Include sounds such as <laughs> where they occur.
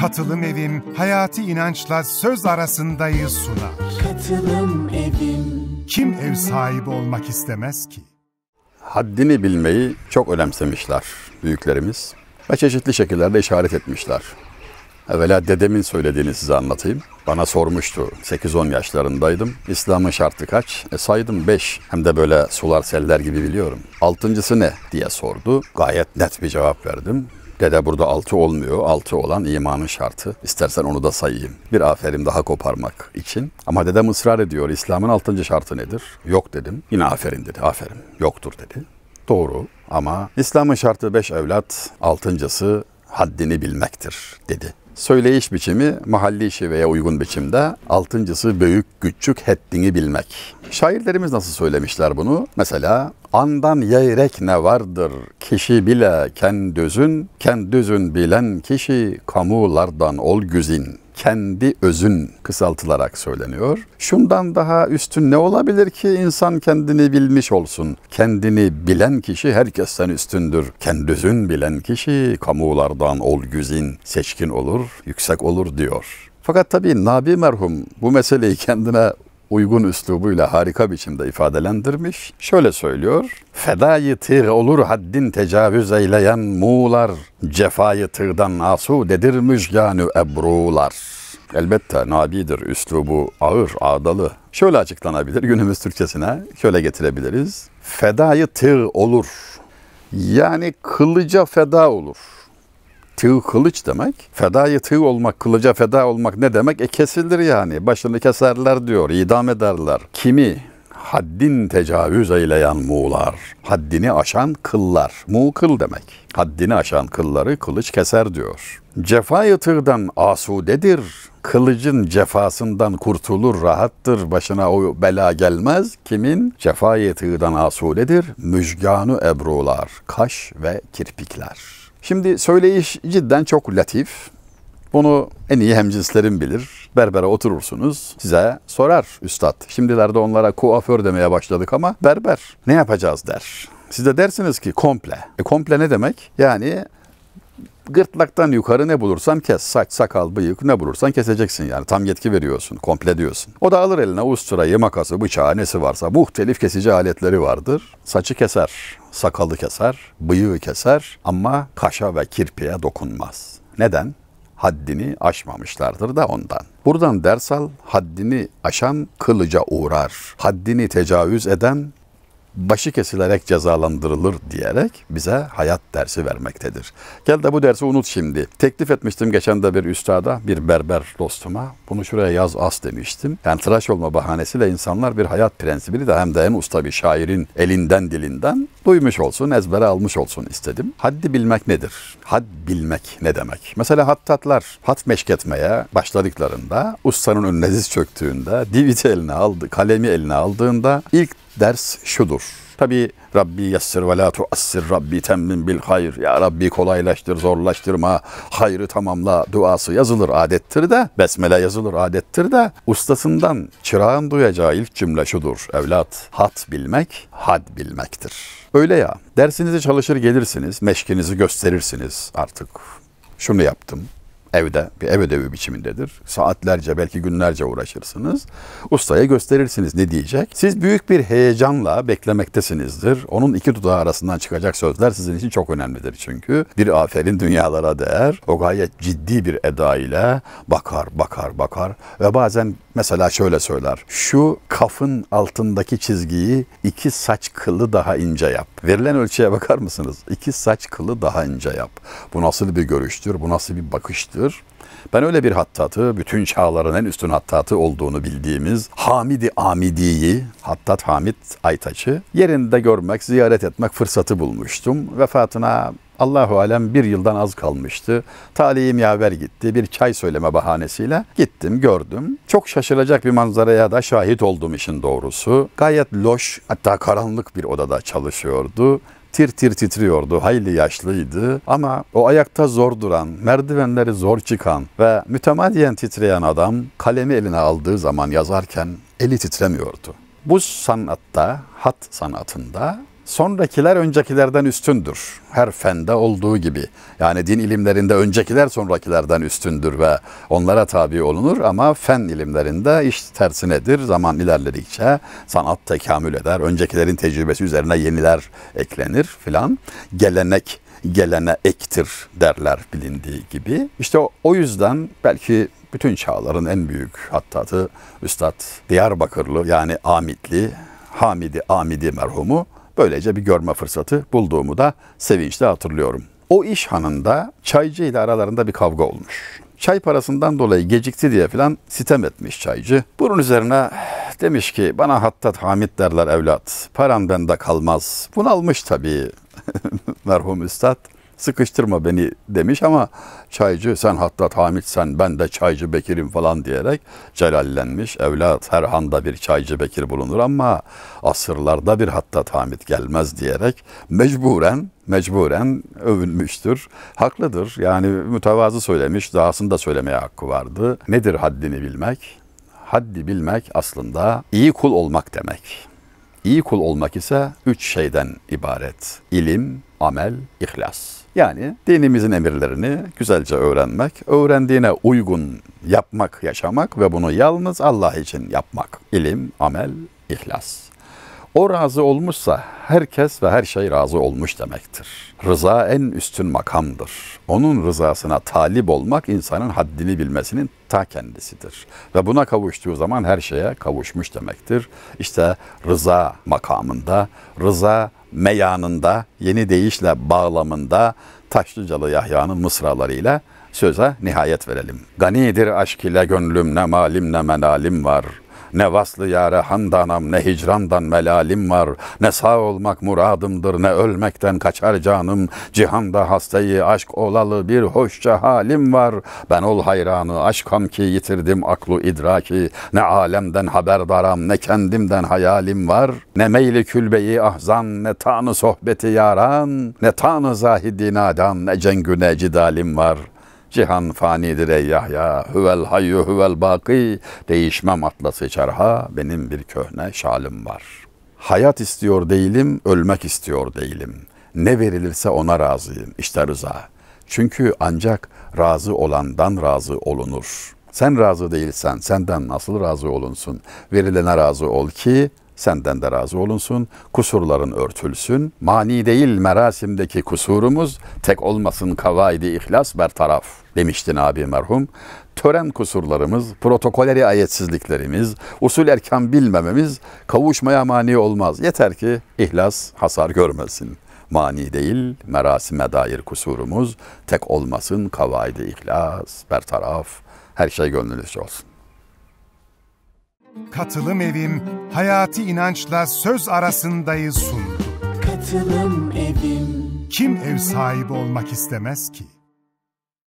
Katılım Evim Hayati İnanç'la Söz arasındayız sunar. Katılım Evim Kim ev sahibi olmak istemez ki? Haddini bilmeyi çok önemsemişler büyüklerimiz ve çeşitli şekillerde işaret etmişler. Evvela dedemin söylediğini size anlatayım. Bana sormuştu. 8-10 yaşlarındaydım. İslam'ın şartı kaç? E saydım 5. Hem de böyle sular seller gibi biliyorum. Altıncısı ne diye sordu. Gayet net bir cevap verdim. Dede burada altı olmuyor. Altı olan imanın şartı. İstersen onu da sayayım. Bir aferin daha koparmak için. Ama dedem ısrar ediyor. İslam'ın altıncı şartı nedir? Yok dedim. Yine aferin dedi. Aferin. Yoktur dedi. Doğru ama İslam'ın şartı beş evlat, altıncısı haddini bilmektir dedi. Söyleyiş biçimi mahalli şiveye uygun biçimde. Altıncısı büyük küçük hettini bilmek. Şairlerimiz nasıl söylemişler bunu? Mesela andan yeyrek ne vardır kişi bile kendüzün, kendüzün bilen kişi kamulardan ol güzin kendi özün kısaltılarak söyleniyor. Şundan daha üstün ne olabilir ki insan kendini bilmiş olsun. Kendini bilen kişi herkesten üstündür. Kendüzün bilen kişi kamulardan ol güzin, seçkin olur, yüksek olur diyor. Fakat tabii Nabi merhum bu meseleyi kendine uygun üslubuyla harika biçimde ifadelendirmiş. Şöyle söylüyor. Fedayı tığ olur haddin tecavüz eyleyen muğlar, cefayı tığdan asudedir müjganü ebrular. Elbette nabidir, üslubu ağır, ağdalı. Şöyle açıklanabilir, günümüz Türkçesine şöyle getirebiliriz. Fedayı tığ olur. Yani kılıca feda olur. Tığ kılıç demek. Fedayı tığ olmak, kılıca feda olmak ne demek? E kesilir yani. Başını keserler diyor, idam ederler. Kimi haddin tecavüz eyleyen muğlar, haddini aşan kıllar, muğkıl demek. Haddini aşan kılları kılıç keser diyor. Cefa tığdan asudedir, kılıcın cefasından kurtulur, rahattır, başına o bela gelmez. Kimin? Cefa tığdan asudedir, müjganı ebrular, kaş ve kirpikler. Şimdi söyleyiş cidden çok latif. Bunu en iyi hemcinslerim bilir. Berbere oturursunuz size sorar üstad. Şimdilerde onlara kuaför demeye başladık ama berber ne yapacağız der. Siz de dersiniz ki komple. E komple ne demek? Yani gırtlaktan yukarı ne bulursan kes. Saç, sakal, bıyık ne bulursan keseceksin yani. Tam yetki veriyorsun, komple diyorsun. O da alır eline usturayı, makası, bıçağı, nesi varsa muhtelif kesici aletleri vardır. Saçı keser, sakalı keser, bıyığı keser ama kaşa ve kirpiğe dokunmaz. Neden? haddini aşmamışlardır da ondan. Buradan ders al, haddini aşan kılıca uğrar. Haddini tecavüz eden başı kesilerek cezalandırılır diyerek bize hayat dersi vermektedir. Gel de bu dersi unut şimdi. Teklif etmiştim geçen de bir üstada, bir berber dostuma. Bunu şuraya yaz as demiştim. Yani tıraş olma bahanesiyle insanlar bir hayat prensibini de hem de en usta bir şairin elinden dilinden duymuş olsun, ezbere almış olsun istedim. Haddi bilmek nedir? Had bilmek ne demek? Mesela hattatlar hat meşketmeye başladıklarında, ustanın önüne diz çöktüğünde, diviti eline aldı, kalemi eline aldığında ilk ders şudur. Tabi Rabbi yassir ve la tuassir Rabbi temmin bil hayır. Ya Rabbi kolaylaştır, zorlaştırma, hayrı tamamla duası yazılır adettir de, besmele yazılır adettir de, ustasından çırağın duyacağı ilk cümle şudur. Evlat, hat bilmek, had bilmektir. Öyle ya, dersinizi çalışır gelirsiniz, meşkinizi gösterirsiniz artık. Şunu yaptım, evde bir ev ödevi biçimindedir. Saatlerce belki günlerce uğraşırsınız. Ustaya gösterirsiniz ne diyecek. Siz büyük bir heyecanla beklemektesinizdir. Onun iki dudağı arasından çıkacak sözler sizin için çok önemlidir çünkü. Bir aferin dünyalara değer. O gayet ciddi bir eda ile bakar bakar bakar ve bazen Mesela şöyle söyler. Şu kafın altındaki çizgiyi iki saç kılı daha ince yap. Verilen ölçüye bakar mısınız? İki saç kılı daha ince yap. Bu nasıl bir görüştür? Bu nasıl bir bakıştır? Ben öyle bir hattatı, bütün çağların en üstün hattatı olduğunu bildiğimiz Hamidi Amidi'yi, Hattat Hamit Aytaç'ı yerinde görmek, ziyaret etmek fırsatı bulmuştum. Vefatına Allahu alem bir yıldan az kalmıştı. Talihim yaver gitti. Bir çay söyleme bahanesiyle gittim, gördüm. Çok şaşıracak bir manzaraya da şahit oldum işin doğrusu. Gayet loş, hatta karanlık bir odada çalışıyordu tir tir titriyordu. Hayli yaşlıydı ama o ayakta zor duran, merdivenleri zor çıkan ve mütemadiyen titreyen adam kalemi eline aldığı zaman yazarken eli titremiyordu. Bu sanatta, hat sanatında sonrakiler öncekilerden üstündür. Her fende olduğu gibi. Yani din ilimlerinde öncekiler sonrakilerden üstündür ve onlara tabi olunur ama fen ilimlerinde iş tersinedir. Zaman ilerledikçe sanat tekamül eder. Öncekilerin tecrübesi üzerine yeniler eklenir filan. Gelenek gelene ektir derler bilindiği gibi. İşte o, o yüzden belki bütün çağların en büyük hattatı Üstad Diyarbakırlı yani Amitli, Hamidi Amidi merhumu Böylece bir görme fırsatı bulduğumu da sevinçle hatırlıyorum. O iş hanında çaycı ile aralarında bir kavga olmuş. Çay parasından dolayı gecikti diye filan sitem etmiş çaycı. Bunun üzerine demiş ki bana hattat hamit derler evlat. Paran bende kalmaz. Bunu almış tabii <laughs> merhum üstad sıkıştırma beni demiş ama çaycı sen hattat Hamit sen ben de çaycı Bekir'im falan diyerek celallenmiş. Evlat her handa bir çaycı Bekir bulunur ama asırlarda bir hattat Hamit gelmez diyerek mecburen mecburen övünmüştür. Haklıdır yani mütevazı söylemiş dahasını da söylemeye hakkı vardı. Nedir haddini bilmek? Haddi bilmek aslında iyi kul olmak demek. İyi kul olmak ise üç şeyden ibaret. İlim, amel, ihlas. Yani dinimizin emirlerini güzelce öğrenmek, öğrendiğine uygun yapmak, yaşamak ve bunu yalnız Allah için yapmak. İlim, amel, ihlas. O razı olmuşsa herkes ve her şey razı olmuş demektir. Rıza en üstün makamdır. Onun rızasına talip olmak insanın haddini bilmesinin ta kendisidir. Ve buna kavuştuğu zaman her şeye kavuşmuş demektir. İşte rıza makamında, rıza meyanında, yeni deyişle bağlamında Taşlıcalı Yahya'nın mısralarıyla söze nihayet verelim. Ganidir aşk ile gönlüm ne malim ne menalim var. Ne vaslı yâre handanam ne hicrandan melalim var. Ne sağ olmak muradımdır ne ölmekten kaçar canım. Cihanda hastayı aşk olalı bir hoşça halim var. Ben ol hayranı aşkam ki yitirdim aklı idraki. Ne alemden haberdaram ne kendimden hayalim var. Ne meyli külbeyi ahzan ne tanı sohbeti yaran. Ne tanı zahidi nadan ne cengüne cidalim var. Cihan fanidir ey Yahya, hüvel hayyu hüvel baki, değişmem atlası çarha benim bir köhne şalim var. Hayat istiyor değilim, ölmek istiyor değilim. Ne verilirse ona razıyım, işte rıza. Çünkü ancak razı olandan razı olunur. Sen razı değilsen senden nasıl razı olunsun? Verilene razı ol ki senden de razı olunsun, kusurların örtülsün. Mani değil merasimdeki kusurumuz, tek olmasın kavaydi ihlas bertaraf demiştin abi merhum. Tören kusurlarımız, protokoleri ayetsizliklerimiz, usul erkan bilmememiz kavuşmaya mani olmaz. Yeter ki ihlas hasar görmesin. Mani değil merasime dair kusurumuz, tek olmasın kavaydi ihlas bertaraf. Her şey gönlünüzce olsun. Katılım Evim Hayati inançla Söz Arasında'yı sundu. Katılım Evim Kim ev sahibi olmak istemez ki?